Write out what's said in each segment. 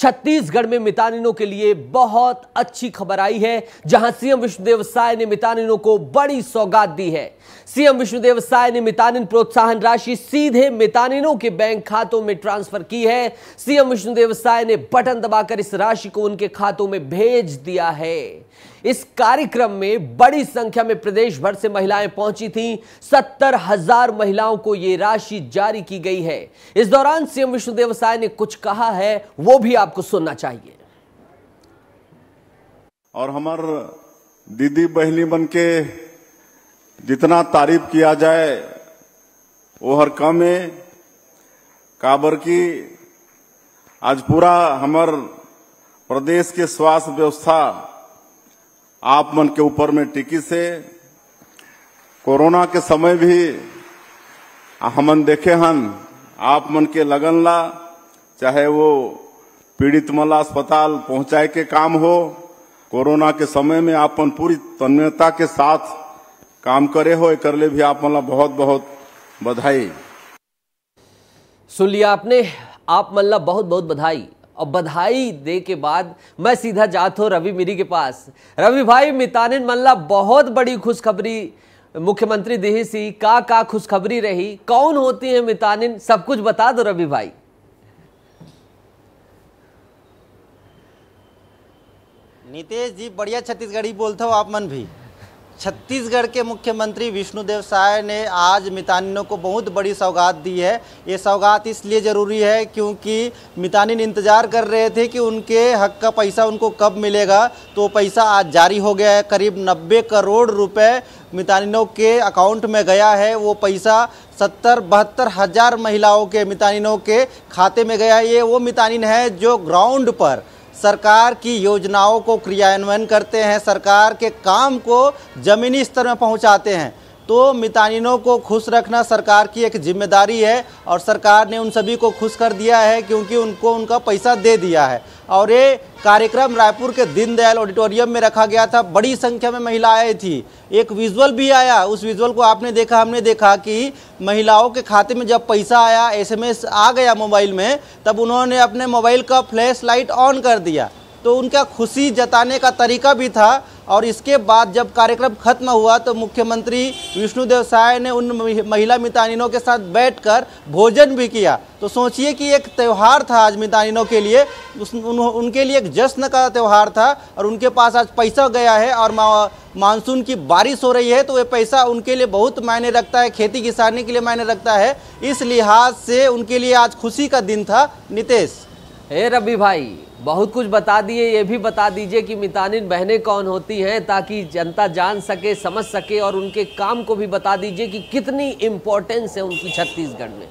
छत्तीसगढ़ में मितानिनों के लिए बहुत अच्छी खबर आई है जहां सीएम विष्णुदेव साय ने मितानिनों को बड़ी सौगात दी है सीएम विष्णुदेव साय ने मितानिन प्रोत्साहन राशि सीधे मितानिनों के बैंक खातों में ट्रांसफर की है सीएम विष्णुदेव साय ने बटन दबाकर इस राशि को उनके खातों में भेज दिया है इस कार्यक्रम में बड़ी संख्या में प्रदेश भर से महिलाएं पहुंची थीं सत्तर हजार महिलाओं को यह राशि जारी की गई है इस दौरान सीएम विष्णुदेव साय ने कुछ कहा है वो भी आपको सुनना चाहिए और हमारे दीदी बहनी बन के जितना तारीफ किया जाए वो हर कम है काबर की आज पूरा हमार प्रदेश के स्वास्थ्य व्यवस्था आप मन के ऊपर में टिकी से कोरोना के समय भी हमन देखे हन आप मन के लगन ला चाहे वो पीड़ित मला अस्पताल पहुंचाए के काम हो कोरोना के समय में आपन पूरी तन्मयता के साथ काम करे हो एक ले भी आप मल्ला बहुत बहुत बधाई सुन लिया आपने आप मल्ला बहुत बहुत बधाई और बधाई दे के बाद मैं सीधा जाता हूँ रवि मिरी के पास रवि भाई मितानिन मल्ला बहुत बड़ी खुशखबरी मुख्यमंत्री दिही सी का का खुशखबरी रही कौन होती है मितानिन सब कुछ बता दो रवि भाई नीतेश जी बढ़िया छत्तीसगढ़ी बोलते हो आप मन भी छत्तीसगढ़ के मुख्यमंत्री विष्णुदेव साय ने आज मितानिनों को बहुत बड़ी सौगात दी है ये सौगात इसलिए ज़रूरी है क्योंकि मितानिन इंतज़ार कर रहे थे कि उनके हक का पैसा उनको कब मिलेगा तो पैसा आज जारी हो गया है करीब 90 करोड़ रुपए मितानिनों के अकाउंट में गया है वो पैसा सत्तर बहत्तर हज़ार महिलाओं के मितानिनों के खाते में गया है ये वो मितानिन है जो ग्राउंड पर सरकार की योजनाओं को क्रियान्वयन करते हैं सरकार के काम को ज़मीनी स्तर में पहुंचाते हैं तो मितानिनों को खुश रखना सरकार की एक जिम्मेदारी है और सरकार ने उन सभी को खुश कर दिया है क्योंकि उनको उनका पैसा दे दिया है और ये कार्यक्रम रायपुर के दीनदयाल ऑडिटोरियम में रखा गया था बड़ी संख्या में महिलाएं थी एक विजुअल भी आया उस विजुअल को आपने देखा हमने देखा कि महिलाओं के खाते में जब पैसा आया एसएमएस आ गया मोबाइल में तब उन्होंने अपने मोबाइल का फ्लैश लाइट ऑन कर दिया तो उनका खुशी जताने का तरीका भी था और इसके बाद जब कार्यक्रम खत्म हुआ तो मुख्यमंत्री विष्णुदेव साय ने उन महिला मितानिनों के साथ बैठकर भोजन भी किया तो सोचिए कि एक त्यौहार था आज मितानिनों के लिए उस उन, उनके लिए एक जश्न का त्यौहार था और उनके पास आज पैसा गया है और मानसून की बारिश हो रही है तो ये पैसा उनके लिए बहुत मायने रखता है खेती किसानी के लिए मायने रखता है इस लिहाज से उनके लिए आज खुशी का दिन था नितेश हे रवि भाई बहुत कुछ बता दिए ये भी बता दीजिए कि मितानिन बहनें कौन होती हैं ताकि जनता जान सके समझ सके और उनके काम को भी बता दीजिए कि कितनी इम्पोर्टेंस है उनकी छत्तीसगढ़ में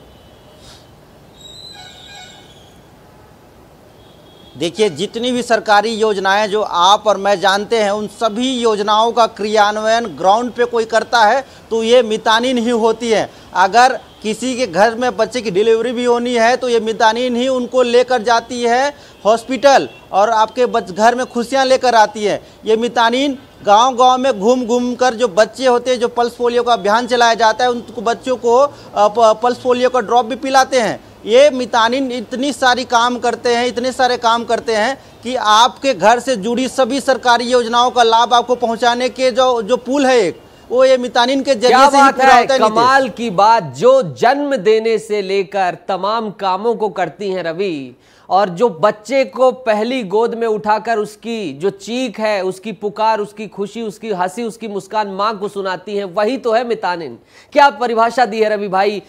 देखिए जितनी भी सरकारी योजनाएं जो आप और मैं जानते हैं उन सभी योजनाओं का क्रियान्वयन ग्राउंड पे कोई करता है तो ये मितानीन ही होती है अगर किसी के घर में बच्चे की डिलीवरी भी होनी है तो ये मितानीन ही उनको लेकर जाती है हॉस्पिटल और आपके घर में खुशियाँ लेकर आती है ये मितानीन गांव गांव में घूम घूम कर जो बच्चे होते हैं जो पल्स पोलियो का अभियान चलाया जाता है उनको बच्चों को पल्स पोलियो का ड्रॉप भी पिलाते हैं ये मितानिन इतनी सारी काम करते हैं इतने सारे काम करते हैं कि आपके घर से जुड़ी सभी सरकारी योजनाओं का लाभ आपको पहुंचाने के जो जो पुल है एक वो ये मितानिन के जरिए से ही है, होता है कमाल की बात जो जन्म देने से लेकर तमाम कामों को करती हैं रवि और जो बच्चे को पहली गोद में उठाकर उसकी जो चीख है उसकी पुकार उसकी खुशी उसकी हंसी उसकी मुस्कान माँ को सुनाती है वही तो है मितानिन क्या परिभाषा दी है रवि भाई